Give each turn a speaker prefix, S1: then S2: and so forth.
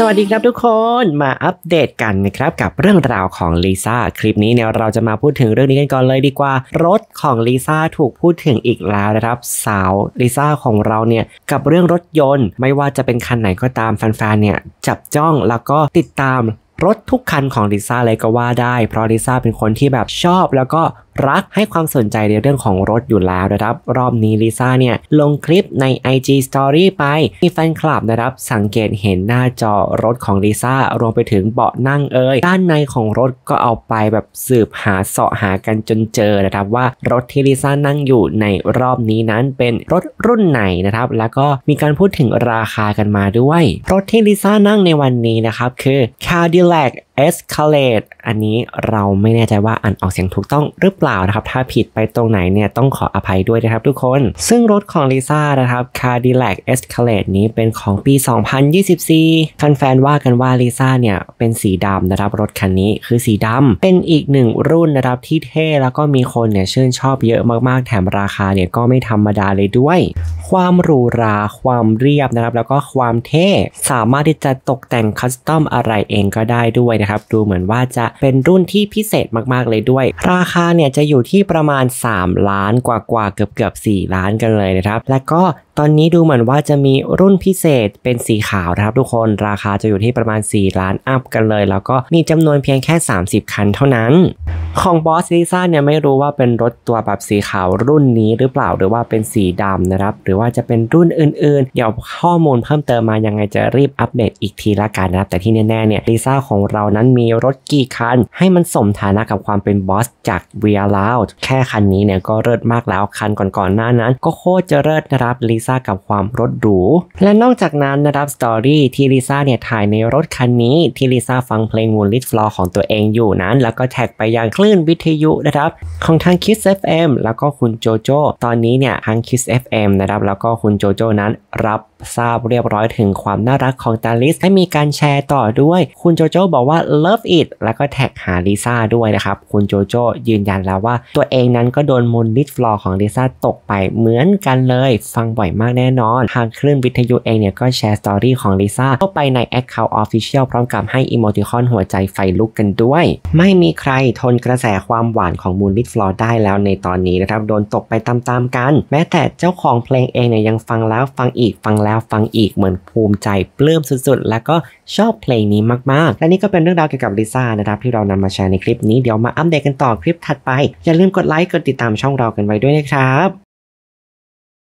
S1: สวัสดีครับทุกคนมาอัปเดตกันนะครับกับเรื่องราวของลิซ่าคลิปนี้เนี่ยเราจะมาพูดถึงเรื่องนี้กันก่อนเลยดีกว่า รถของลิซ่าถูกพูดถึงอีกแล้วนะครับ สาวลิซ่าของเราเนี่ยกับเรื่องรถยนต์ ไม่ว่าจะเป็นคันไหนก็ตามแฟนๆเนี่ยจับจ้องแล้วก็ติดตามรถทุกคันของลิซ่าเลยก็ว่าได้เพราะลิซ่าเป็นคนที่แบบชอบแล้วก็รักให้ความสนใจในเรื่องของรถอยู่แล้วนะครับ รอบนี้ลิซ่าเนี่ยลงคลิปใน IG Story ไป มีแฟนคลับนะครับสังเกตเห็นหน้าจอรถของลิซ่ารวมไปถึงเบาะนั่งเอ่ยด้านในของรถก็เอาไปแบบสืบหาเสาะหากันจนเจอนะครับว่ารถที่ลิซ่านั่งอยู่ในรอบนี้นั้นเป็นรถรุ่นไหนนะครับ แล้วก็มีการพูดถึงราคากันมาด้วย รถที่ลิซ่านั่งในวันนี้นะครับคือ Cadillac Escalade อันนี้เราไม่แน่ใจว่าอ่านออกเสียงถูกต้องหรือเปล่าล่านะครับถ้าผิดไปตรงไหนเนี่ยต้องขออภัยด้วยนะครับทุกคน ซึ่งรถของลิซ่านะครับ Cadillac Escalade นี้เป็นของปี 2024คันแฟนว่ากันว่าลิซ่าเนี่ยเป็นสีดำนะครับรถคันนี้คือสีดำ เป็นอีกหนึ่งรุ่นนะครับที่เท่แล้วก็มีคนเนี่ยชื่นชอบเยอะมากๆ แถมราคาเนี่ยก็ไม่ธรรมดาเลยด้วยความหรูหราความเรียบนะครับ แล้วก็ความเท่สามารถที่จะตกแต่งคัสตอมอะไรเองก็ได้ด้วยนะครับดูเหมือนว่าจะเป็นรุ่นที่พิเศษมากๆเลยด้วย ราคาเนี่ยจะอยู่ที่ประมาณ 3 ล้านกว่าๆเกือบเกือบ4ล้านกันเลยนะครับ และก็ตอนนี้ดูเหมือนว่าจะมีรุ่นพิเศษเป็นสีขาวนะครับทุกคนราคาจะอยู่ที่ประมาณ 4 ล้านอัพกันเลย แล้วก็มีจำนวนเพียงแค่ 30 คัน เท่านั้น ของบอสซิซ่าเนี่ยไม่รู้ว่าเป็นรถตัวแบบสีขาวรุ่นนี้หรือเปล่าหรือว่าเป็นสีดำนะครับหรือือว่าจะเป็นรุ่นอื่นๆ เดี๋ยวข้อมูลเพิ่มเติมมายังไงจะรีบอัปเดตอีกทีละกันนะครับแต่ที่แน่ๆเนี่ยลิซ่าของเรานั้นมีรถกี่คัน ให้มันสมฐานะกับความเป็นบอสจากเวียร์ลาวแค่คันนี้เนี่ยก็เลิศมากแล้วคันก่อนๆหน้านั้นก็โคตรจะเลิศนะครับลิซ่ากับความรถหรู และนอกจากนั้นนะครับสตอรี่ที่ลิซ่าเนี่ยถ่ายในรถคันนี้ที่ลิซ่าฟังเพลงมูลลิสฟลอของตัวเองอยู่นั้นแล้วก็แท็กไปยังคลื่นวิทยุนะครับของทางคิสเอฟเอ็มแล้วก็คุณโจโจ้ตอนนี้เนี่ยทางอฟเอ็มนะครับแล้วก็คุณโจโจ้นั้นรับทราบเรียบร้อยถึงความน่ารักของตาลิสและมีการแชร์ต่อด้วย คุณโจโจ้บอกว่า love it แล้วก็แท็กหาลิซ่าด้วยนะครับ คุณโจโจ้ยืนยันแล้วว่า ตัวเองนั้นก็โดนมูลนิิฟลอของลิซ่าตกไปเหมือนกันเลย ฟังบ่อยมากแน่นอน ทางคลื่นวิทยุเองเนี่ยก็แชร์สตอรี่ของลิซ่าเข้าไปใน Account Official พร้อมกับให้อิโมติคอนหัวใจไฟลุกกันด้วยไม่มีใครทนกระแสความหวานของมูลลิิฟลอได้แล้วในตอนนี้นะครับโดนตกไปตามๆกัน แม้แต่เจ้าของเพลงเองเนี่ยยังฟังแล้วฟังอีกฟังแล้วฟังอีกเหมือนภูมิใจปลื้มสุดๆแล้วก็ชอบเพลงนี้มากๆ และนี่ก็เป็นเรื่องราวเกี่ยวกับลิซ่านะครับที่เรานำมาแชร์ในคลิปนี้เดี๋ยวมาอัปเดตกันต่อคลิปถัดไปอย่าลืมกดไลค์กดติดตามช่องเรากันไว้ด้วยนะครับ